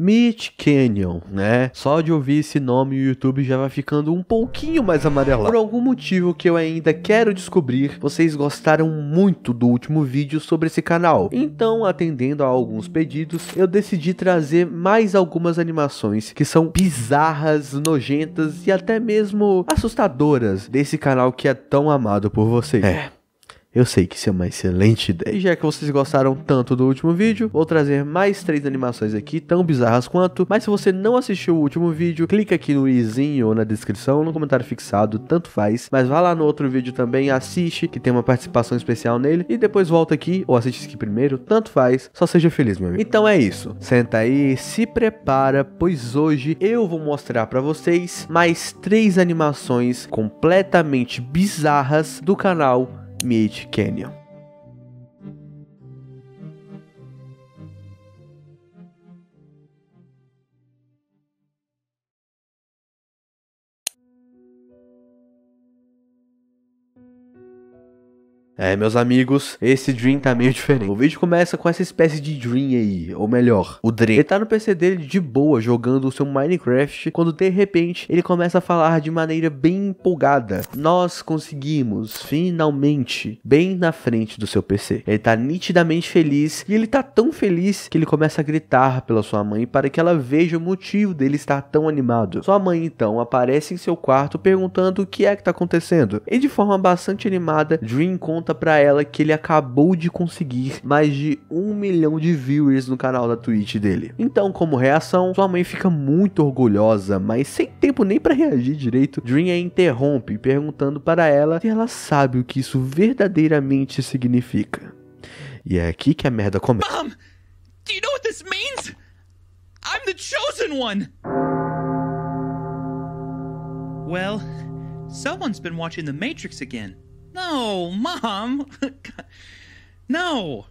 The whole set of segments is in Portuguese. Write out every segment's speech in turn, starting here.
Meat Canyon, né? Só de ouvir esse nome o YouTube já vai ficando um pouquinho mais amarelado. Por algum motivo que eu ainda quero descobrir, vocês gostaram muito do último vídeo sobre esse canal. Então, atendendo a alguns pedidos, eu decidi trazer mais algumas animações que são bizarras, nojentas e até mesmo assustadoras desse canal que é tão amado por vocês. É. Eu sei que isso é uma excelente ideia. E já que vocês gostaram tanto do último vídeo, vou trazer mais três animações aqui, tão bizarras quanto. Mas se você não assistiu o último vídeo, clica aqui no izinho ou na descrição, ou no comentário fixado, tanto faz. Mas vá lá no outro vídeo também, assiste, que tem uma participação especial nele. E depois volta aqui, ou assiste aqui primeiro, tanto faz. Só seja feliz, meu amigo. Então é isso. Senta aí, se prepara, pois hoje eu vou mostrar para vocês mais três animações completamente bizarras do canal Meat Canyon. É, meus amigos, esse Dream tá meio diferente. O vídeo começa com essa espécie de Dream aí, ou melhor, o dream Ele tá no PC dele de boa, jogando o seu Minecraft, quando de repente ele começa a falar de maneira bem empolgada. Nós conseguimos, finalmente, bem na frente do seu PC. Ele tá nitidamente feliz, e ele tá tão feliz que ele começa a gritar pela sua mãe para que ela veja o motivo dele estar tão animado. Sua mãe, então, aparece em seu quarto perguntando o que é que tá acontecendo. E de forma bastante animada, Dream conta conta para ela que ele acabou de conseguir mais de um milhão de viewers no canal da Twitch dele. Então, como reação, sua mãe fica muito orgulhosa, mas sem tempo nem para reagir direito, Dream a interrompe perguntando para ela se ela sabe o que isso verdadeiramente significa. E é aqui que a merda começa. Mom, do you know what this means? I'm the chosen one. Well, someone's been watching The Matrix again. No, Mom. no.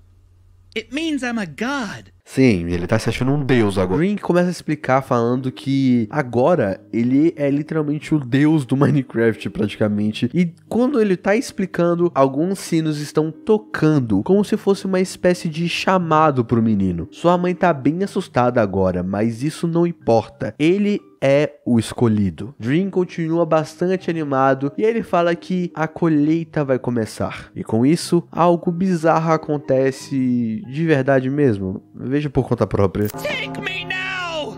It means I'm a god. Sim, ele tá se achando um deus agora. Green começa a explicar falando que agora ele é literalmente o deus do Minecraft, praticamente. E quando ele tá explicando, alguns sinos estão tocando, como se fosse uma espécie de chamado pro menino. Sua mãe tá bem assustada agora, mas isso não importa. Ele é o escolhido. Dream continua bastante animado e ele fala que a colheita vai começar. E com isso, algo bizarro acontece de verdade mesmo. Veja veja por conta própria. Take me now!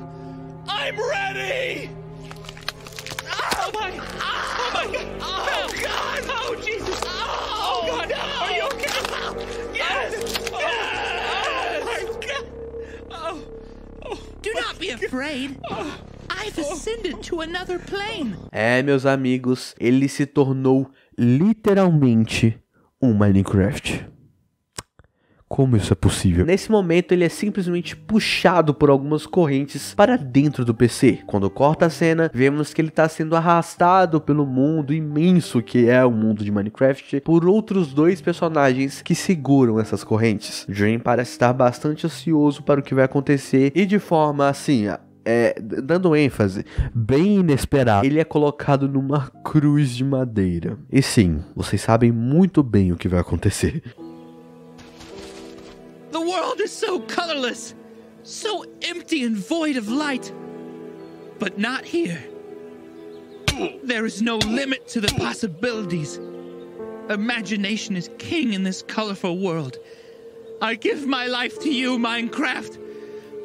I'm ready! Oh my, oh my god! Oh god! Oh Jesus! Oh god! Are you okay? Yes! Oh, oh my god! Oh, oh, Do not be afraid. Oh. I've ascended to another plane. É, meus amigos, ele se tornou literalmente um Minecraft. Como isso é possível? Nesse momento, ele é simplesmente puxado por algumas correntes para dentro do PC. Quando corta a cena, vemos que ele está sendo arrastado pelo mundo imenso que é o mundo de Minecraft por outros dois personagens que seguram essas correntes. Dream parece estar bastante ansioso para o que vai acontecer e de forma assim, é, dando ênfase, bem inesperado, ele é colocado numa cruz de madeira. E sim, vocês sabem muito bem o que vai acontecer. The world is so colorless, so empty and void of light. But not here. There is no limit to the possibilities. Imagination is king in this colorful world. I give my life to you, Minecraft.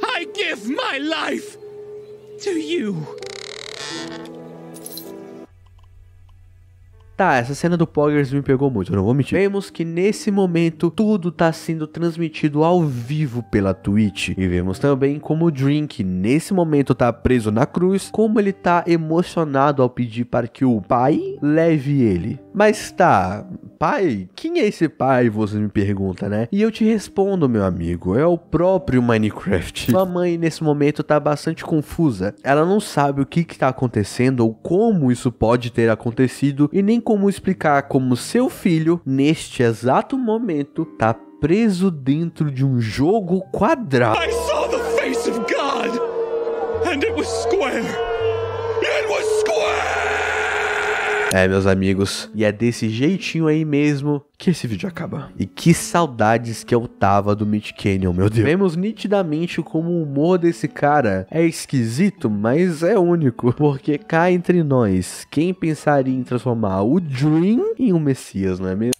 I give my life to you. Tá, essa cena do Poggers me pegou muito, eu não vou mentir. Vemos que nesse momento tudo tá sendo transmitido ao vivo pela Twitch. E vemos também como o Drink, nesse momento, tá preso na cruz, como ele tá emocionado ao pedir para que o pai leve ele. Mas tá, Pai? Quem é esse pai? Você me pergunta, né? E eu te respondo, meu amigo, é o próprio Minecraft. Sua mãe, nesse momento, tá bastante confusa. Ela não sabe o que que tá acontecendo ou como isso pode ter acontecido e nem como explicar como seu filho, neste exato momento, tá preso dentro de um jogo quadrado. I saw the face of God and it was square. É, meus amigos, e é desse jeitinho aí mesmo que esse vídeo acaba. E que saudades que eu tava do Mitch Canyon, meu Deus. Vemos nitidamente como o humor desse cara é esquisito, mas é único. Porque cá entre nós, quem pensaria em transformar o Dream em um Messias, não é mesmo?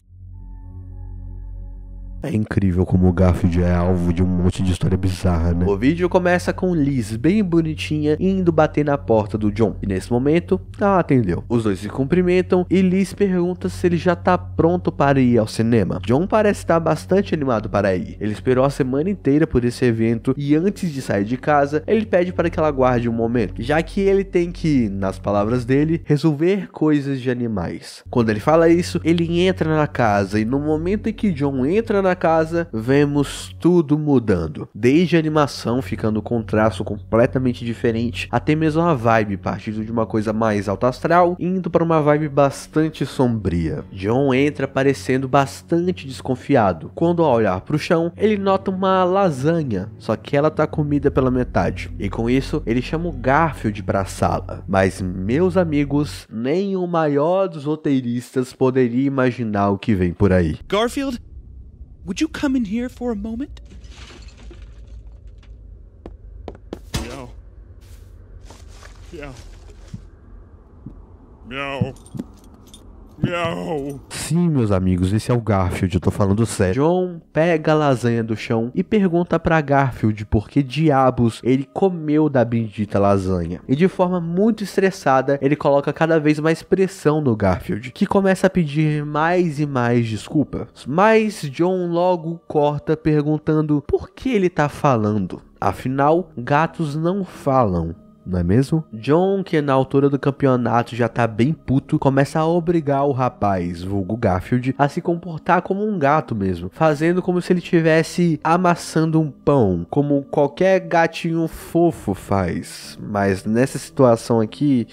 É incrível como o Garfield é alvo de um monte de história bizarra, né? O vídeo começa com Liz bem bonitinha indo bater na porta do John. E nesse momento, ela atendeu. Os dois se cumprimentam e Liz pergunta se ele já tá pronto para ir ao cinema. John parece estar bastante animado para ir. Ele esperou a semana inteira por esse evento e antes de sair de casa, ele pede para que ela guarde um momento, já que ele tem que, nas palavras dele, resolver coisas de animais. Quando ele fala isso, ele entra na casa e no momento em que John entra na casa, vemos tudo mudando. Desde a animação ficando com um traço completamente diferente, até mesmo a vibe partindo de uma coisa mais alta astral, indo para uma vibe bastante sombria. John entra parecendo bastante desconfiado. Quando ao olhar para o chão, ele nota uma lasanha, só que ela tá comida pela metade. E com isso, ele chama o Garfield para a sala. Mas meus amigos, nem o maior dos roteiristas poderia imaginar o que vem por aí. Garfield, Would you come in here for a moment? Meow. Meow. Meow. Miau. Sim, meus amigos, esse é o Garfield, eu tô falando sério. John pega a lasanha do chão e pergunta para Garfield por que diabos ele comeu da bendita lasanha. E de forma muito estressada, ele coloca cada vez mais pressão no Garfield, que começa a pedir mais e mais desculpas. Mas John logo corta perguntando por que ele tá falando. Afinal, gatos não falam não é mesmo? John, que na altura do campeonato já tá bem puto, começa a obrigar o rapaz, vulgo Garfield, a se comportar como um gato mesmo, fazendo como se ele estivesse amassando um pão, como qualquer gatinho fofo faz. Mas nessa situação aqui.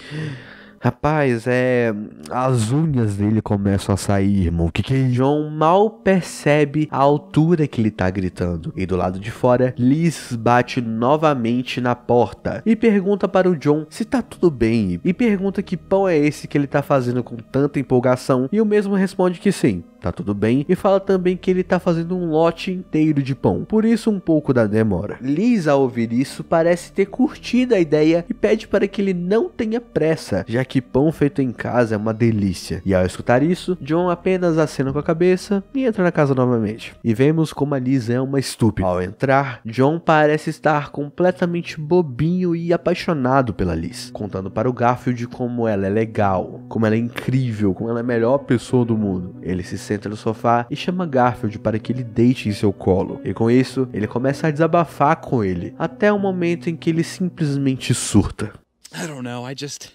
Rapaz, é. As unhas dele começam a sair, irmão. Que John mal percebe a altura que ele tá gritando. E do lado de fora, Liz bate novamente na porta e pergunta para o John se tá tudo bem. E pergunta que pão é esse que ele tá fazendo com tanta empolgação. E o mesmo responde que sim, tá tudo bem, e fala também que ele tá fazendo um lote inteiro de pão, por isso um pouco da demora. Liz, ao ouvir isso, parece ter curtido a ideia e pede para que ele não tenha pressa, já que que pão feito em casa é uma delícia. E ao escutar isso, John apenas acena com a cabeça e entra na casa novamente. E vemos como a Liz é uma estúpida. Ao entrar, John parece estar completamente bobinho e apaixonado pela Liz, contando para o Garfield como ela é legal, como ela é incrível, como ela é a melhor pessoa do mundo. Ele se senta no sofá e chama Garfield para que ele deite em seu colo. E com isso, ele começa a desabafar com ele, até o momento em que ele simplesmente surta. I don't know, I just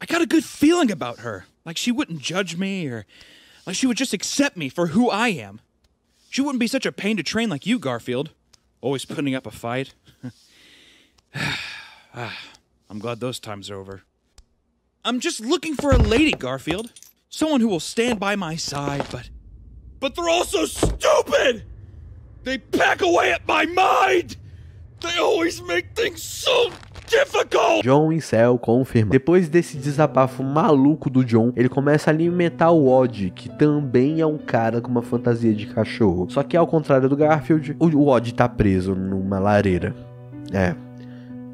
I got a good feeling about her. Like she wouldn't judge me or like she would just accept me for who I am. She wouldn't be such a pain to train like you, Garfield. Always putting up a fight. ah, I'm glad those times are over. I'm just looking for a lady, Garfield. Someone who will stand by my side, but. But they're all so stupid! They pack away at my mind! They always make things so John Incel confirma. Depois desse desabafo maluco do John, ele começa a alimentar o Odd, que também é um cara com uma fantasia de cachorro. Só que ao contrário do Garfield, o Odd tá preso numa lareira. É.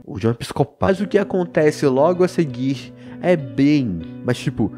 O John é psicopata. Mas o que acontece logo a seguir é bem, mas tipo,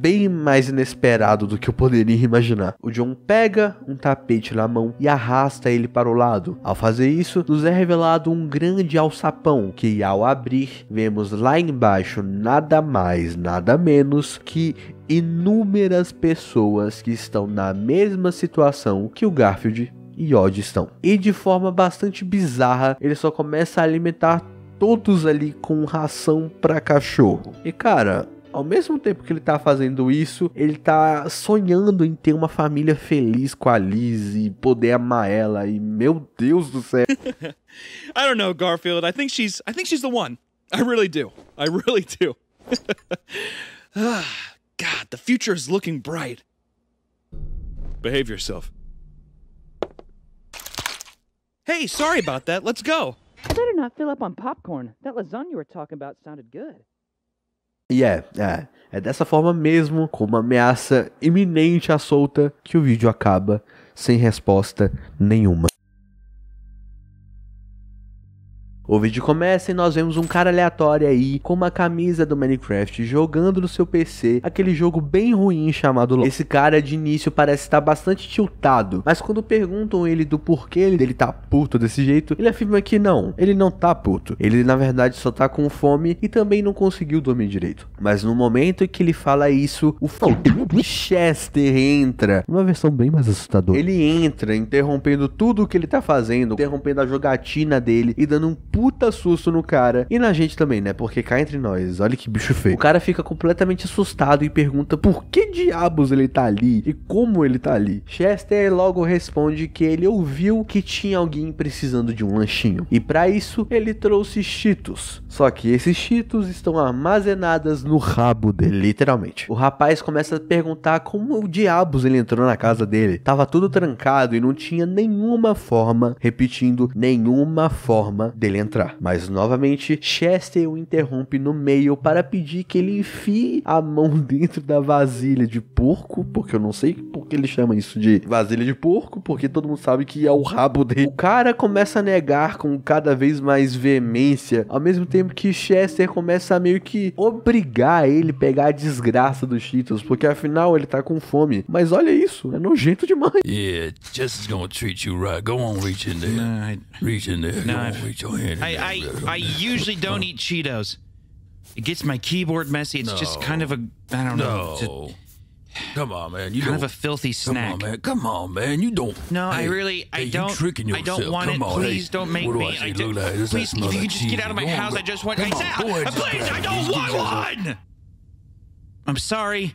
bem mais inesperado do que eu poderia imaginar. O John pega um tapete na mão e arrasta ele para o lado. Ao fazer isso, nos é revelado um grande alçapão que, ao abrir, vemos lá embaixo nada mais, nada menos que inúmeras pessoas que estão na mesma situação que o Garfield e Odd estão. E de forma bastante bizarra, ele só começa a alimentar todos ali com ração para cachorro. E cara, ao mesmo tempo que ele tá fazendo isso, ele tá sonhando em ter uma família feliz com a Liz e poder amar ela. E meu Deus do céu. I don't know, Garfield. I think she's I think she's the one. I really do. I really do. ah, God, the future is looking bright. Behave yourself. Hey, sorry about that. Let's go. I better not fill up on popcorn. That lasagna you were talking about sounded good. E é, é. É dessa forma mesmo, com uma ameaça iminente à solta, que o vídeo acaba sem resposta nenhuma. O vídeo começa e nós vemos um cara aleatório aí com uma camisa do Minecraft jogando no seu PC aquele jogo bem ruim chamado LoL. Esse cara de início parece estar bastante tiltado, mas quando perguntam ele do porquê ele tá puto desse jeito, ele afirma que não, ele não tá puto. Ele na verdade só tá com fome e também não conseguiu dormir direito. Mas no momento em que ele fala isso, o Chester entra. Uma versão bem mais assustadora. Ele entra interrompendo tudo o que ele tá fazendo, interrompendo a jogatina dele e dando um puta susto no cara. E na gente também, né? Porque cá entre nós, olha que bicho feio. O cara fica completamente assustado e pergunta por que diabos ele tá ali e como ele tá ali. Chester logo responde que ele ouviu que tinha alguém precisando de um lanchinho. E para isso, ele trouxe Cheetos. Só que esses Cheetos estão armazenadas no rabo dele, literalmente. O rapaz começa a perguntar como o diabos ele entrou na casa dele. Tava tudo trancado e não tinha nenhuma forma, repetindo, nenhuma forma dele entrar entrar. Mas novamente, Chester o interrompe no meio para pedir que ele enfie a mão dentro da vasilha de porco, porque eu não sei por que ele chama isso de vasilha de porco, porque todo mundo sabe que é o rabo dele. O cara começa a negar com cada vez mais veemência, ao mesmo tempo que Chester começa a meio que obrigar ele a pegar a desgraça dos Cheetos, porque afinal ele tá com fome. Mas olha isso, é nojento demais. Yeah, Chester's gonna treat you right. Go on, reach in there. reach in there. Nah, reach your hand. I, I, I usually don't eat Cheetos. It gets my keyboard messy. It's no. just kind of a I don't no. know. Come on, man. You kind of a filthy snack. Come on, man. Come on, man. You don't. No, hey, I really. I hey, don't. tricking yourself. I don't want Come it. On, please hey, don't make what do me. I, do, like? Does please, if you just get out of my Go house, on, I just want. Come on, please, I don't want one. I'm sorry,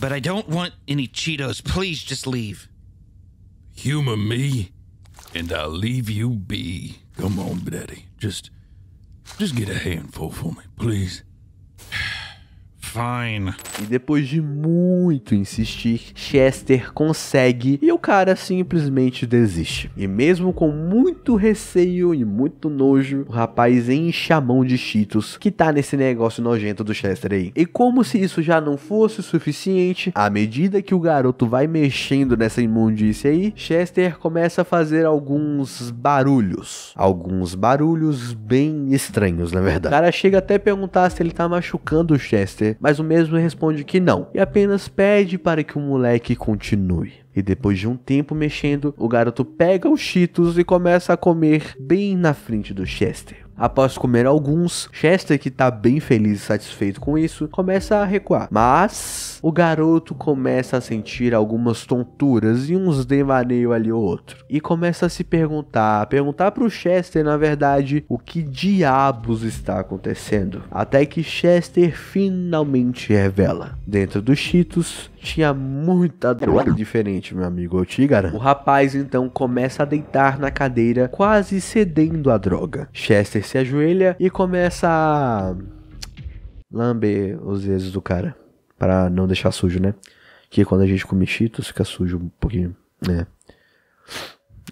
but I don't want any Cheetos. Please, just leave. Humor me, and I'll leave you be. Come on, Daddy. Just, just get a handful for me, please. Fine. E depois de muito insistir, Chester consegue e o cara simplesmente desiste. E mesmo com muito receio e muito nojo, o rapaz enche a mão de Cheetos que tá nesse negócio nojento do Chester aí. E como se isso já não fosse o suficiente, à medida que o garoto vai mexendo nessa imundícia aí, Chester começa a fazer alguns barulhos. Alguns barulhos bem estranhos, na verdade. O cara chega até a perguntar se ele tá machucando o Chester, mas o mesmo responde que não e apenas pede para que o moleque continue. E depois de um tempo mexendo, o garoto pega os Cheetos e começa a comer bem na frente do Chester. Após comer alguns, Chester, que está bem feliz e satisfeito com isso, começa a recuar. Mas o garoto começa a sentir algumas tonturas e uns devaneio ali ou outro. E começa a se perguntar, a perguntar para o Chester, na verdade, o que diabos está acontecendo. Até que Chester finalmente revela. Dentro dos Cheetos tinha muita droga diferente, meu amigo, eu te garanto. O rapaz então começa a deitar na cadeira, quase cedendo à droga. Chester se ajoelha e começa a lamber os dedos do cara, para não deixar sujo, né? Que quando a gente come cheetos fica sujo um pouquinho, né?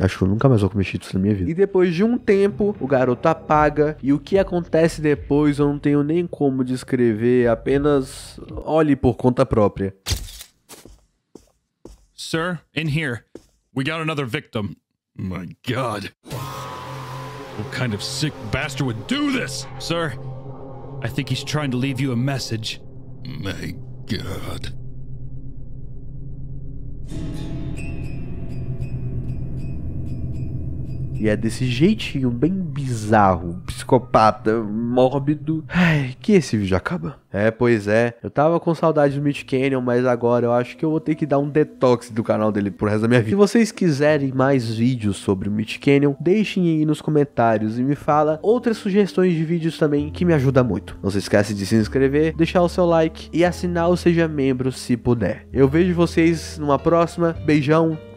Acho que eu nunca mais vou comer cheetos na minha vida. E depois de um tempo, o garoto apaga. E o que acontece depois eu não tenho nem como descrever, apenas olhe por conta própria. Sir, in here. We got another victim. My god. What kind of sick bastard would do this? Sir, I think he's trying to leave you a message. My god. E é desse jeitinho bem bizarro, psicopata, mórbido, Ai, que esse vídeo acaba. É, pois é. Eu tava com saudade do Mitch Canyon, mas agora eu acho que eu vou ter que dar um detox do canal dele pro resto da minha vida. Se vocês quiserem mais vídeos sobre o Mitch Canyon, deixem aí nos comentários e me fala outras sugestões de vídeos também que me ajuda muito. Não se esquece de se inscrever, deixar o seu like e assinar o Seja Membro se puder. Eu vejo vocês numa próxima. Beijão!